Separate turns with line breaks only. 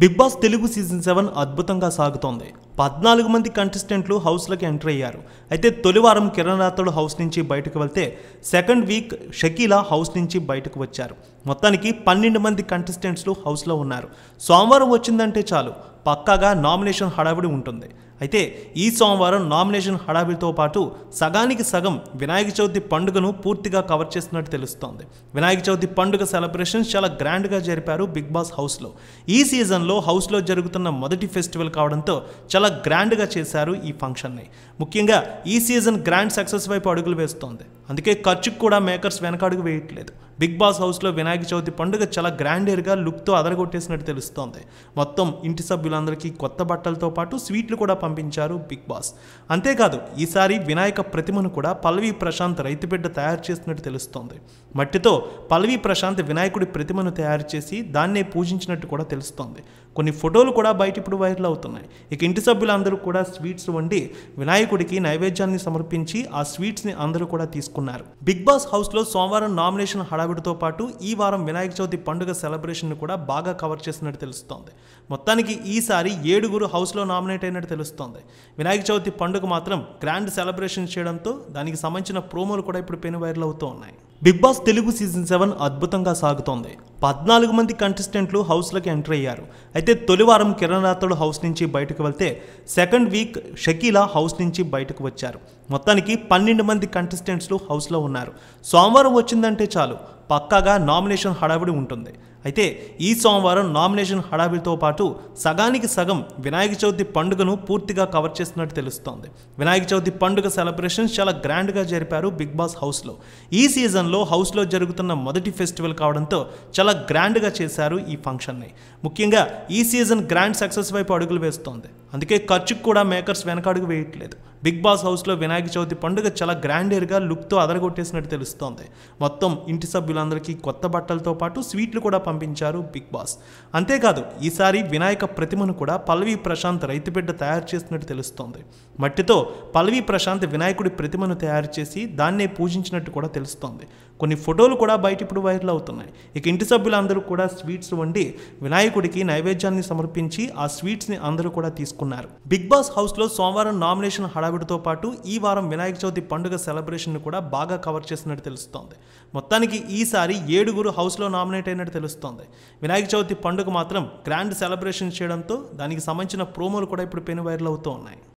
big Boss Telugu season seven అద్భుతంగా సాగుతోంది పద్నాలుగు మంది కంటెస్టెంట్లు హౌస్లోకి ఎంటర్ అయ్యారు అయితే తొలివారం కిరణ్ రాథోడ్ హౌస్ నుంచి బయటకు వెళ్తే సెకండ్ వీక్ షకీలా హౌస్ నుంచి బయటకు వచ్చారు మొత్తానికి పన్నెండు మంది కంటెస్టెంట్స్లు హౌస్లో ఉన్నారు సోమవారం వచ్చిందంటే చాలు పక్కాగా నామినేషన్ హడావిడి ఉంటుంది అయితే ఈ సోమవారం నామినేషన్ హడావిడితో పాటు సగానికి సగం వినాయక చవితి పండుగను పూర్తిగా కవర్ చేస్తున్నట్టు తెలుస్తోంది వినాయక చవితి పండుగ సెలబ్రేషన్స్ చాలా గ్రాండ్గా జరిపారు బిగ్ బాస్ హౌస్లో ఈ సీజన్లో హౌస్లో జరుగుతున్న మొదటి ఫెస్టివల్ కావడంతో చాలా గ్రాండ్గా చేశారు ఈ ఫంక్షన్ని ముఖ్యంగా ఈ సీజన్ గ్రాండ్ సక్సెస్ వైపు అడుగులు వేస్తోంది అందుకే ఖర్చుకు కూడా మేకర్స్ వెనకాడుగు వేయట్లేదు బిగ్ బాస్ హౌస్లో వినాయక చవితి పండుగ చాలా గ్రాండేర్గా లుక్తో అదరగొట్టేసినట్టు తెలుస్తోంది మొత్తం ఇంటి సభ్యులందరికీ కొత్త బట్టలతో పాటు స్వీట్లు కూడా పంపించారు బిగ్ బాస్ అంతేకాదు ఈసారి వినాయక ప్రతిమను కూడా పల్వి ప్రశాంత్ రైతుబిడ్డ తయారు చేసినట్టు తెలుస్తోంది మట్టితో పల్వి ప్రశాంత్ వినాయకుడి ప్రతిమను తయారు చేసి దాన్నే పూజించినట్టు కూడా తెలుస్తోంది కొన్ని ఫోటోలు కూడా బయట ఇప్పుడు వైరల్ అవుతున్నాయి ఇక ఇంటి సభ్యులందరూ కూడా స్వీట్స్ వండి వినాయకుడికి నైవేద్యాన్ని సమర్పించి ఆ స్వీట్స్ని అందరూ కూడా తీసుకున్నారు బిగ్ బాస్ హౌస్లో సోమవారం నామినేషన్ హడావి హడావిడితో పాటు ఈ వారం వినాయక చవితి పండుగ సెలబ్రేషన్ను కూడా బాగా కవర్ చేసినట్టు తెలుస్తోంది మొత్తానికి ఈసారి ఏడుగురు హౌస్లో నామినేట్ అయినట్టు తెలుస్తోంది వినాయక చవితి పండుగ మాత్రం గ్రాండ్ సెలబ్రేషన్ చేయడంతో దానికి సంబంధించిన ప్రోమోలు కూడా ఇప్పుడు పెను వైరల్ అవుతూ ఉన్నాయి Bigg Boss Telugu season seven అద్భుతంగా సాగుతోంది పద్నాలుగు మంది కంటెస్టెంట్లు హౌస్లోకి ఎంటర్ అయ్యారు అయితే తొలివారం కిరణ్ రాథోడ్ హౌస్ నుంచి బయటకు వెళ్తే సెకండ్ వీక్ షకీలా హౌస్ నుంచి బయటకు వచ్చారు మొత్తానికి పన్నెండు మంది కంటెస్టెంట్స్లు హౌస్లో ఉన్నారు సోమవారం వచ్చిందంటే చాలు పక్కాగా నామినేషన్ హడావిడి ఉంటుంది అయితే ఈ సోమవారం నామినేషన్ హడావిడితో పాటు సగానికి సగం వినాయక చవితి పండుగను పూర్తిగా కవర్ చేస్తున్నట్టు తెలుస్తోంది వినాయక చవితి పండుగ సెలబ్రేషన్స్ చాలా గ్రాండ్గా జరిపారు బిగ్ బాస్ హౌస్లో ఈ సీజన్లో హౌస్లో జరుగుతున్న మొదటి ఫెస్టివల్ కావడంతో చాలా గ్రాండ్గా చేశారు ఈ ఫంక్షన్ని ముఖ్యంగా ఈ సీజన్ గ్రాండ్ సక్సెస్ వైపు అడుగులు వేస్తోంది అందుకే ఖర్చుకు కూడా మేకర్స్ వెనకాడుగు వేయట్లేదు బిగ్ బాస్ హౌస్లో వినాయక చవితి పండుగ చాలా గ్రాండేర్గా లుక్తో అదరగొట్టేసినట్టు తెలుస్తోంది మొత్తం ఇంటి సభ్యులందరికీ కొత్త బట్టలతో పాటు స్వీట్లు కూడా పంపించారు బిగ్ బాస్ అంతేకాదు ఈసారి వినాయక ప్రతిమను కూడా పల్వీ ప్రశాంత్ రైతుబిడ్డ తయారు చేసినట్టు తెలుస్తోంది మట్టితో పల్లవి ప్రశాంత్ వినాయకుడి ప్రతిమను తయారు చేసి దాన్నే పూజించినట్టు కూడా తెలుస్తోంది కొన్ని ఫోటోలు కూడా బయట ఇప్పుడు వైరల్ అవుతున్నాయి ఇక ఇంటి సభ్యులందరూ కూడా స్వీట్స్ వండి వినాయకుడికి నైవేద్యాన్ని సమర్పించి ఆ స్వీట్స్ని అందరూ కూడా తీసుకు తీసుకున్నారు బిగ్ బాస్ హౌస్ లో సోమవారం నామినేషన్ హడావిడితో పాటు ఈ వారం వినాయక చవితి పండుగ సెలబ్రేషన్ కూడా బాగా కవర్ చేసినట్టు తెలుస్తోంది మొత్తానికి ఈసారి ఏడుగురు హౌస్ లో నామినేట్ అయినట్టు తెలుస్తోంది వినాయక చవితి పండుగ మాత్రం గ్రాండ్ సెలబ్రేషన్ చేయడంతో దానికి సంబంధించిన ప్రోమోలు కూడా ఇప్పుడు పెను వైరల్ అవుతూ ఉన్నాయి